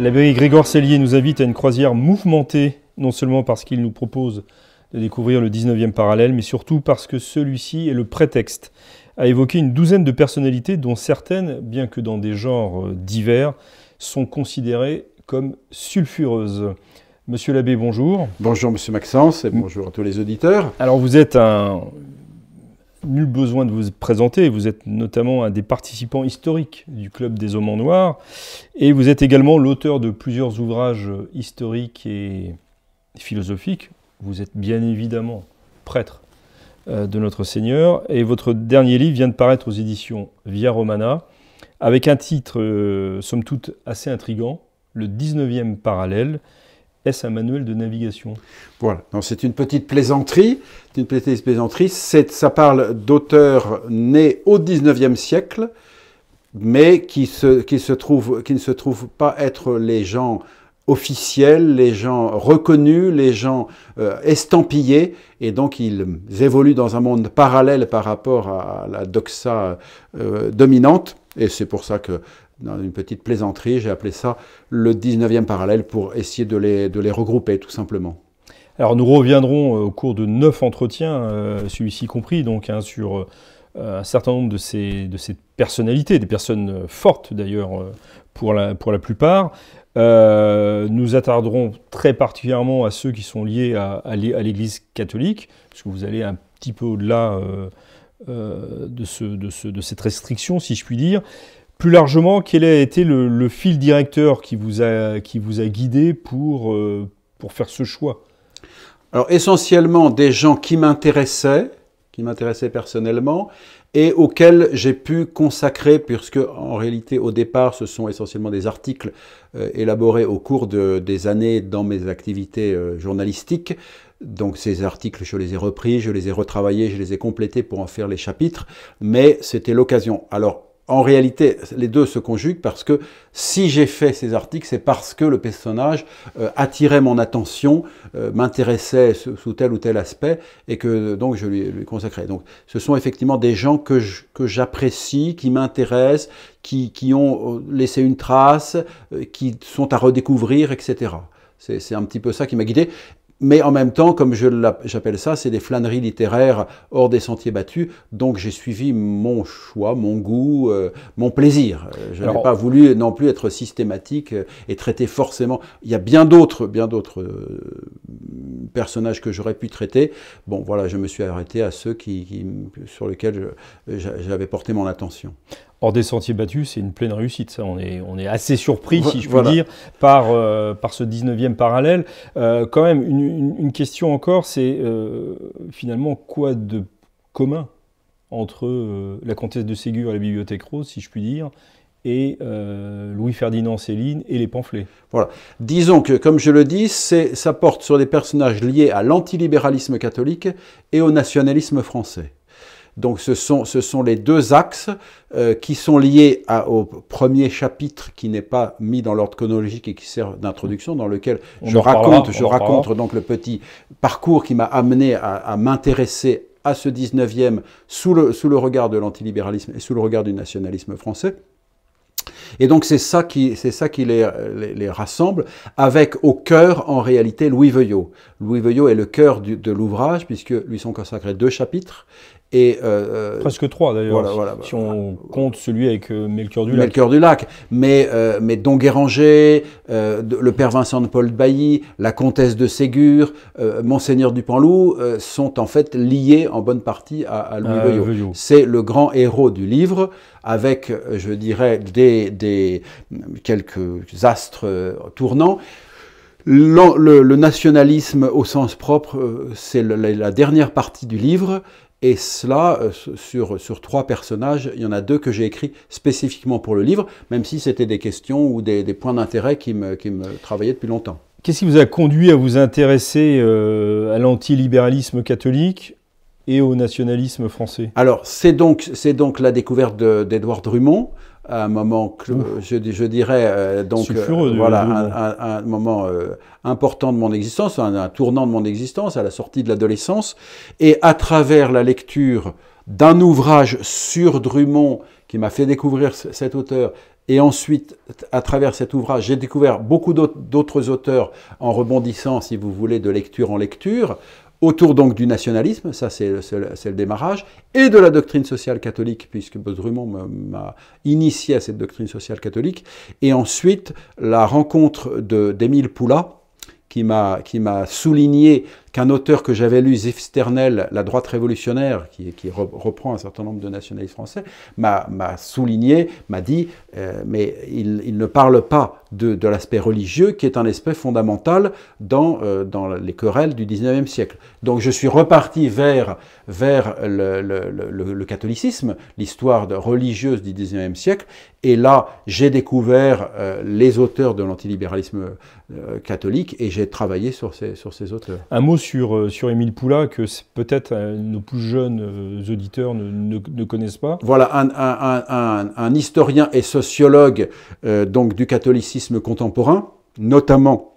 L'abbé Grégoire Cellier nous invite à une croisière mouvementée, non seulement parce qu'il nous propose de découvrir le 19e parallèle, mais surtout parce que celui-ci est le prétexte à évoquer une douzaine de personnalités dont certaines, bien que dans des genres euh, divers, sont considérées comme sulfureuses. Monsieur l'abbé, bonjour. Bonjour monsieur Maxence et bonjour à tous les auditeurs. Alors vous êtes un nul besoin de vous présenter. Vous êtes notamment un des participants historiques du Club des Hommes noirs, et vous êtes également l'auteur de plusieurs ouvrages historiques et philosophiques. Vous êtes bien évidemment prêtre euh, de notre Seigneur et votre dernier livre vient de paraître aux éditions Via Romana avec un titre, euh, somme toute, assez intrigant, Le 19e parallèle, est-ce un manuel de navigation Voilà, c'est une petite plaisanterie. une petite plaisanterie. Ça parle d'auteurs nés au 19e siècle, mais qui, se, qui, se trouvent, qui ne se trouvent pas être les gens officiels, les gens reconnus, les gens euh, estampillés, et donc ils évoluent dans un monde parallèle par rapport à la doxa euh, dominante. Et c'est pour ça que dans une petite plaisanterie, j'ai appelé ça le 19e parallèle pour essayer de les, de les regrouper tout simplement. Alors nous reviendrons euh, au cours de neuf entretiens, euh, celui-ci compris, donc hein, sur euh, un certain nombre de ces, de personnalités, des personnes fortes d'ailleurs pour la, pour la plupart. nous attarderons très particulièrement à ceux qui sont liés à, à l'Église catholique, puisque vous allez un petit peu au-delà de, de, cette restriction, si je puis dire. Plus largement, quel a été le, fil directeur qui vous a, qui vous a guidé pour, euh, pour faire ce choix Alors essentiellement des gens qui m'intéressaient, qui m'intéressaient personnellement, et auxquels j'ai pu consacrer, puisque en réalité au départ ce sont essentiellement des articles euh, élaborés au cours des années dans mes activités euh, journalistiques, donc ces articles, je les ai repris, je les ai retravaillés, je les ai complétés pour en faire les chapitres, mais c'était l'occasion. Alors en réalité, les deux se conjuguent parce que si j'ai fait ces articles, c'est parce que le personnage euh, attirait mon attention, euh, m'intéressait sous tel ou tel aspect, et que euh, donc je lui, consacrais. Donc ce sont effectivement des gens que j'apprécie, qui m'intéressent, qui, ont laissé une trace, qui sont à redécouvrir, etc. C'est un petit peu ça qui m'a guidé mais en même temps, comme j'appelle ça, c'est des flâneries littéraires hors des sentiers battus. Donc j'ai suivi mon choix, mon goût, euh, mon plaisir. Euh, je n'ai pas voulu non plus être systématique euh, et traiter forcément. Il y a bien d'autres, bien d'autres personnages que j'aurais pu traiter. Bon, voilà, je me suis arrêté à ceux qui sur lesquels j'avais porté mon attention hors des sentiers battus, c'est une pleine réussite. Ça. On, est, on est assez surpris, si je puis dire, par, euh, par ce 19e parallèle. Euh, quand même, une, question encore, c'est euh, finalement quoi de commun entre la comtesse de Ségur et la Bibliothèque Rose, si je puis dire, et Louis-Ferdinand Céline et les pamphlets. Voilà. Disons que, comme je le dis, ça porte sur des personnages liés à l'antilibéralisme catholique et au nationalisme français. Donc ce sont, ce sont les deux axes euh, qui sont liés au premier chapitre qui n'est pas mis dans l'ordre chronologique et qui sert d'introduction, dans lequel je raconte, je raconte donc le petit parcours qui m'a amené à, m'intéresser à ce 19e sous le, sous le regard de l'antilibéralisme et sous le regard du nationalisme français. Et donc c'est ça qui, c'est ça qui les, les, rassemble, avec au cœur en réalité Louis Veuillot. Louis Veuillot est le cœur de l'ouvrage, puisque lui sont consacrés deux chapitres. Et euh, euh Presque trois d'ailleurs, si, on compte celui avec euh, Melchior du Lac. Melchior du Lac, mais, euh, mais Don Guéranger, euh, le père Vincent de Paul de Bailly, la comtesse de Ségur, Monseigneur du Panlou sont en fait liés en bonne partie à, à Louis Veuillot. C'est le grand héros du livre, avec, je dirais, des, des quelques astres euh, tournants. Le, nationalisme au sens propre, euh, c'est la, dernière partie du livre, et cela, euh, sur, sur, trois personnages, il y en a deux que j'ai écrits spécifiquement pour le livre, même si c'était des questions ou des, points d'intérêt qui me, qui me travaillaient depuis longtemps. Qu'est-ce qui vous a conduit à vous intéresser à l'antilibéralisme catholique et au nationalisme français Alors, c'est donc, donc la découverte d'Edouard Drummond, à un moment, ah. je, je, dirais, euh, donc, euh, voilà, un, moment euh, important de mon existence, un, un, tournant de mon existence, à la sortie de l'adolescence, et à travers la lecture d'un ouvrage sur Drummond qui m'a fait découvrir cet auteur, et ensuite, à travers cet ouvrage, j'ai découvert beaucoup d'autres auteurs en rebondissant, si vous voulez, de lecture en lecture autour donc du nationalisme, ça c'est le, démarrage, et de la doctrine sociale catholique, puisque Baudrumont m'a initié à cette doctrine sociale catholique, et ensuite la rencontre d'Émile Poula, qui m'a souligné qu'un auteur que j'avais lu, Ziff Sternel, La droite révolutionnaire, qui, qui, reprend un certain nombre de nationalistes français, m'a souligné, m'a dit, euh, mais il, ne parle pas de, l'aspect religieux, qui est un aspect fondamental dans, euh, dans les querelles du 19e siècle. Donc je suis reparti vers, vers le, catholicisme, l'histoire religieuse du 19e siècle, et là, j'ai découvert euh, les auteurs de l'antilibéralisme catholique, et j'ai travaillé sur ces, sur ces auteurs. Un sur, euh, sur Émile Poula que peut-être euh, nos plus jeunes euh, auditeurs ne, connaissent pas. Voilà, un, historien et sociologue donc du catholicisme contemporain, notamment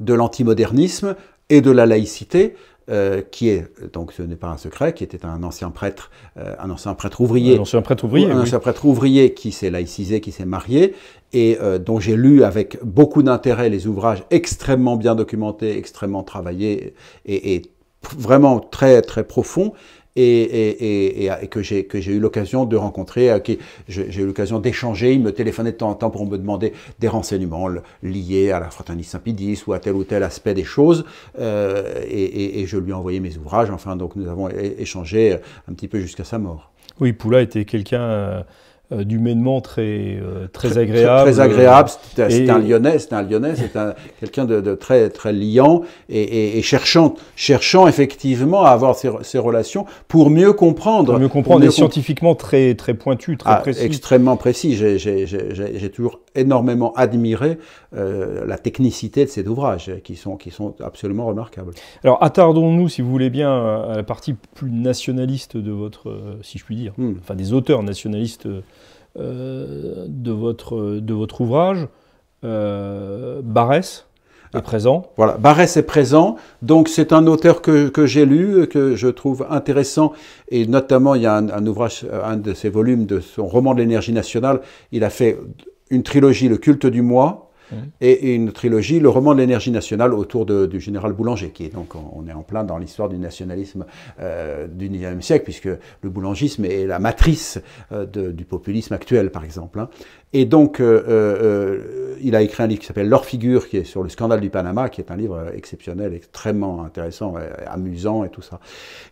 de l'antimodernisme et de la laïcité, euh, qui est, donc ce n'est pas un secret, qui était un ancien prêtre, euh, un ancien prêtre ouvrier. Un ancien prêtre ouvrier. Un ancien prêtre ouvrier qui s'est laïcisé, qui s'est marié, et euh, dont j'ai lu avec beaucoup d'intérêt les ouvrages extrêmement bien documentés, extrêmement travaillés et, vraiment très très profonds et, et, et, que j'ai eu l'occasion de rencontrer, euh, qui j'ai eu l'occasion d'échanger. Il me téléphonait de temps en temps pour me demander des renseignements liés à la fraternité saint ou à tel ou tel aspect des choses. Euh, et, je lui ai envoyé mes ouvrages. Enfin, donc nous avons échangé un petit peu jusqu'à sa mort. Oui, Poula était quelqu'un euh, euh, d'humainement euh, très, très, agréable. Très, agréable, c'est un Lyonnais, c'est un Lyonnais, c'est quelqu'un de, très, très liant et, cherchant, cherchant effectivement à avoir ces, relations pour mieux comprendre. Pour mieux comprendre, et scientifiquement très, très pointu, très ah, précis. Extrêmement précis, j'ai toujours énormément admiré euh, la technicité de ces ouvrages qui sont, qui sont absolument remarquables. Alors attardons-nous, si vous voulez bien, à la partie plus nationaliste de votre, si je puis dire, hmm. enfin des auteurs nationalistes euh, de, votre, de votre ouvrage, euh, Barès, est ah. présent. Voilà, Barès est présent. Donc c'est un auteur que, j'ai lu, que je trouve intéressant. Et notamment, il y a un, un ouvrage, un de ses volumes de son roman de l'énergie nationale. Il a fait une trilogie, Le culte du moi, et une trilogie, le roman de l'énergie nationale autour du général Boulanger, qui est donc, on est en plein dans l'histoire du nationalisme euh, du 19e siècle, puisque le boulangisme est la matrice euh, du populisme actuel, par exemple. Hein. Et donc, euh, il a écrit un livre qui s'appelle Leur figure, qui est sur le scandale du Panama, qui est un livre exceptionnel, extrêmement intéressant, amusant et tout ça.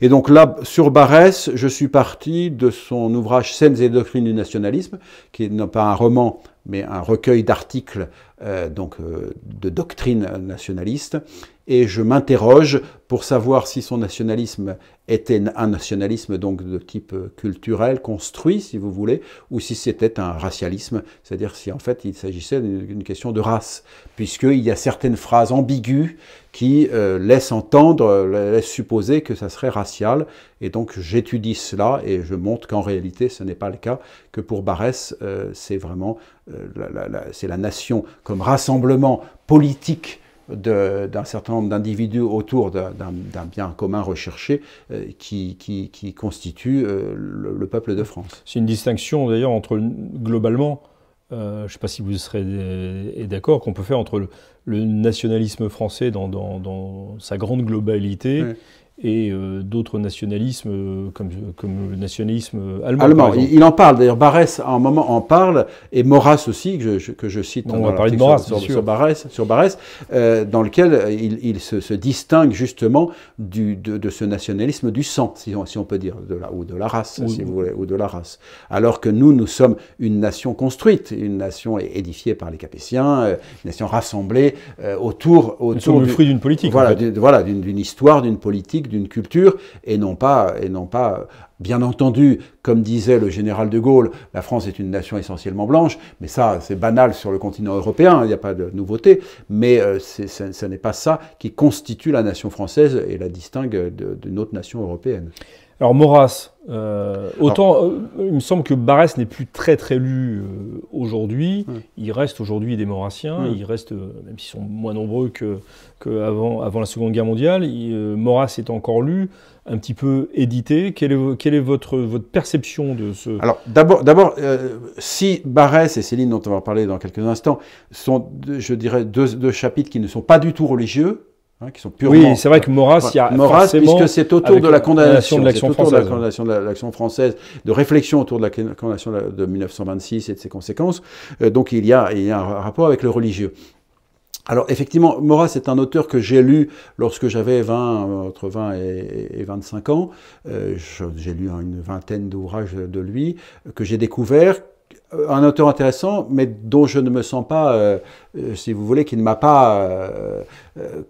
Et donc là, sur Barès, je suis parti de son ouvrage Scènes et doctrines du nationalisme, qui n'est pas un roman, mais un recueil d'articles euh, donc euh, de doctrine nationaliste et je m'interroge pour savoir si son nationalisme était un nationalisme donc de type euh, culturel, construit si vous voulez, ou si c'était un racialisme, c'est-à-dire si en fait il s'agissait d'une question de race, puisqu'il y a certaines phrases ambiguës qui euh, laissent entendre, euh, laissent supposer que ça serait racial, et donc j'étudie cela et je montre qu'en réalité ce n'est pas le cas, que pour Barès c'est vraiment c'est la nation comme rassemblement politique d'un certain nombre d'individus autour d'un bien commun recherché euh, qui, qui, qui, constitue euh, le, peuple de France. C'est une distinction d'ailleurs entre globalement, euh, je ne sais pas si vous serez d'accord, qu'on peut faire entre le, nationalisme français dans, dans, dans, sa grande globalité et euh, d'autres nationalismes euh, comme, comme, le nationalisme allemand. Il, en parle, d'ailleurs Barès à un moment en parle, et Maurras aussi, que je, que je cite on va sur, Barès, sur Barès euh, dans lequel il, il se, distingue justement du, de, ce nationalisme du sang, si on, si on peut dire, de la, ou de la race, si vous voulez, ou de la race. Alors que nous, nous sommes une nation construite, une nation édifiée par les Capétiens, une nation rassemblée autour, autour... du, fruit d'une politique. Voilà, d'une histoire, d'une politique d'une culture et non pas, et non pas Bien entendu, comme disait le général de Gaulle, la France est une nation essentiellement blanche, mais ça c'est banal sur le continent européen, il n'y a pas de nouveauté, mais euh, ce n'est pas ça qui constitue la nation française et la distingue d'une autre nation européenne. Alors Maurras, euh, autant euh, il me semble que Barès n'est plus très très lu aujourd'hui. Il reste aujourd'hui des Maurassiens. Il reste, même s'ils sont moins nombreux qu'avant avant, la Seconde Guerre mondiale, il, Maurras est encore lu un petit peu édité. Quelle est, quelle est votre, votre perception de ce... Alors d'abord, euh, si Barès et Céline, dont on va parler dans quelques instants, sont, je dirais, deux, chapitres qui ne sont pas du tout religieux, hein, qui sont purement. Oui, c'est vrai que Maurras, il y a Maurras, puisque c'est autour de la condamnation de l'action française, de française, de réflexion autour de la condamnation de 1926 et de ses conséquences. Euh, donc il y a, il y a un rapport avec le religieux. Alors effectivement, Mora, c'est un auteur que j'ai lu lorsque j'avais 20, euh, entre 20 et 25 ans. Euh, j'ai lu une vingtaine d'ouvrages de lui euh, que j'ai découvert. Un auteur intéressant, mais dont je ne me sens pas, si vous voulez, qui ne m'a pas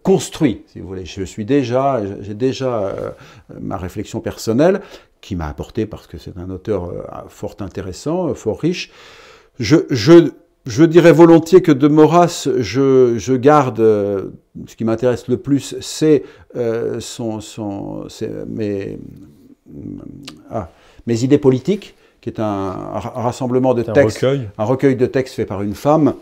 construit, si vous voulez. Je suis déjà, j'ai déjà ma réflexion personnelle qui m'a apporté parce que c'est un auteur fort intéressant, fort riche. Je, je je dirais volontiers que de Maurras, je, garde, euh, ce qui m'intéresse le plus, c'est euh, son, mes, ah, mes, idées politiques, qui est un, rassemblement de textes, un recueil. un recueil de textes fait par une femme,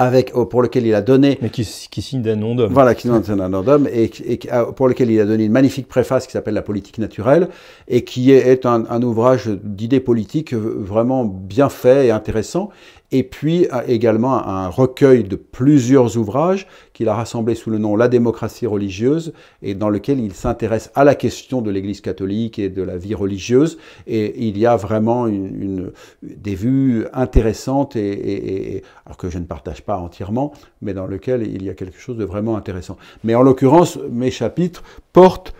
avec, oh, pour lequel il a donné. Mais qui, signe d'un nom d'homme. Voilà, qui signe d'un nom d'homme, et, et, ah, pour lequel il a donné une magnifique préface qui s'appelle La politique naturelle, et qui est, un, un, ouvrage d'idées politiques euh, vraiment bien fait et intéressant, et puis également un recueil de plusieurs ouvrages qu'il a rassemblés sous le nom La démocratie religieuse, et dans lequel il s'intéresse à la question de l'Église catholique et de la vie religieuse. Et il y a vraiment des vues intéressantes, et, alors que je ne partage pas entièrement, mais dans lequel il y a quelque chose de vraiment intéressant. Mais en l'occurrence, mes chapitres portent,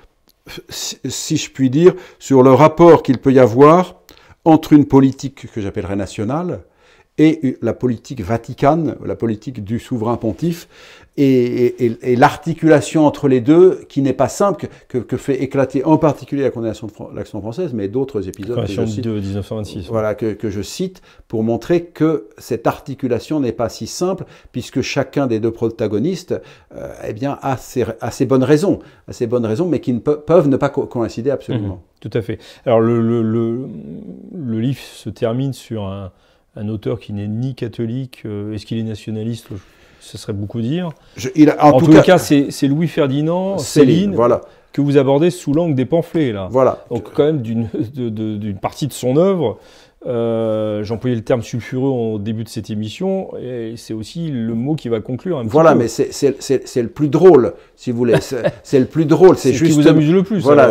si je puis dire, sur le rapport qu'il peut y avoir entre une politique que j'appellerais nationale, et la politique vaticane, la politique du souverain pontife, et, l'articulation entre les deux qui n'est pas simple, que, fait éclater en particulier la condamnation de l'action française, mais d'autres épisodes La je de 1926. Voilà, que, je cite pour montrer que cette articulation n'est pas si simple, puisque chacun des deux protagonistes euh, eh bien, a ses, bonnes raisons, a ses bonnes raisons, mais qui ne peuvent ne pas coïncider absolument. Mmh, tout à fait. Alors le, le livre se termine sur un un auteur qui n'est ni catholique, euh, est-ce qu'il est nationaliste Ce serait beaucoup dire. en, tout, cas, c'est Louis Ferdinand, Céline, que vous abordez sous l'angle des pamphlets, là. Voilà. Donc, quand même, d'une partie de son œuvre euh, j'employais le terme sulfureux au début de cette émission, et c'est aussi le mot qui va conclure. Un voilà, mais c'est le plus drôle, si vous voulez. C'est le plus drôle. C'est juste. qui vous amuse le plus. Voilà,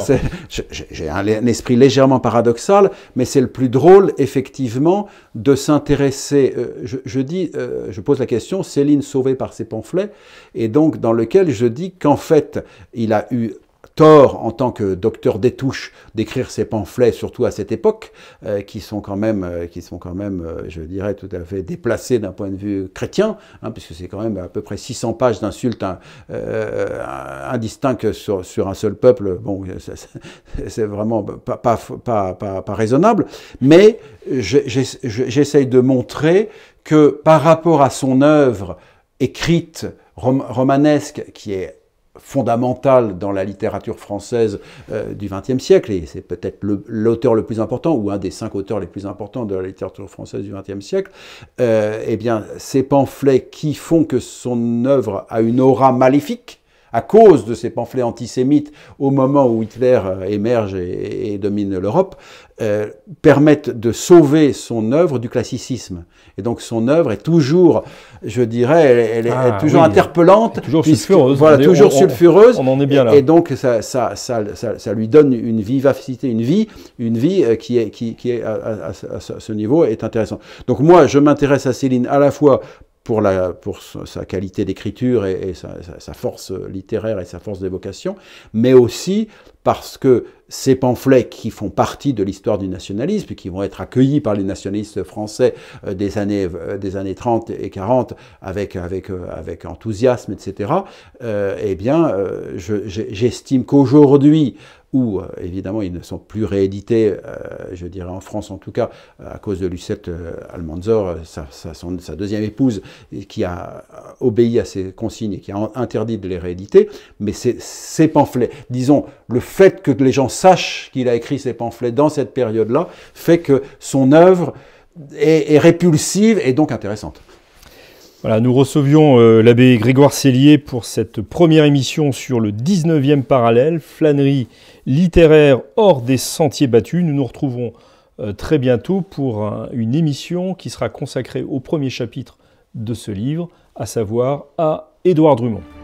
j'ai un, esprit légèrement paradoxal, mais c'est le plus drôle, effectivement, de s'intéresser. Euh, je, dis, euh, je pose la question, Céline sauvée par ses pamphlets, et donc dans lequel je dis qu'en fait, il a eu tort en tant que docteur des touches d'écrire ces pamphlets, surtout à cette époque, euh, qui sont quand même, euh, qui sont quand même euh, je dirais, tout à fait déplacés d'un point de vue chrétien, hein, puisque c'est quand même à peu près 600 pages d'insultes hein, indistinctes sur, sur, un seul peuple. Bon, c'est vraiment pas, pas, pas, pas, raisonnable, mais j'essaye de montrer que par rapport à son œuvre écrite, romanesque, qui est fondamentale dans la littérature française euh, du XXe siècle, et c'est peut-être l'auteur le, plus important, ou un des cinq auteurs les plus importants de la littérature française du XXe siècle, euh, eh bien, ces pamphlets qui font que son œuvre a une aura maléfique, à cause de ces pamphlets antisémites au moment où Hitler euh, émerge et, domine l'Europe, euh, permettent de sauver son œuvre du classicisme. Et donc son œuvre est toujours, je dirais, elle, ah est toujours interpellante, toujours sulfureuse. Voilà, toujours sulfureuse. On, en est bien là. Et, donc ça, ça, ça, ça, lui donne une vivacité, une vie, une vie euh, qui est, qui, est à, à ce niveau est intéressante. Donc moi, je m'intéresse à Céline à la fois pour, la, pour sa qualité d'écriture et, sa, force littéraire et sa force d'évocation, mais aussi parce que ces pamphlets qui font partie de l'histoire du nationalisme, qui vont être accueillis par les nationalistes français euh, des années, euh, des années 30 et 40 avec, avec, euh, avec enthousiasme, etc., eh bien, j'estime qu'aujourd'hui, euh, évidemment ils ne sont plus réédités, euh, je dirais en France en tout cas, euh, à cause de Lucette Almanzor, sa, deuxième épouse, qui a obéi à ses consignes et qui a interdit de les rééditer, mais ces pamphlets, disons, le fait que les gens sachent qu'il a écrit ces pamphlets dans cette période-là, fait que son œuvre est, répulsive et donc intéressante. Voilà, nous recevions l'abbé Grégoire Cellier pour cette première émission sur le 19e parallèle, flânerie littéraire hors des sentiers battus. Nous nous retrouvons euh, très bientôt pour une émission qui sera consacrée au premier chapitre de ce livre, à savoir à Édouard Drummond.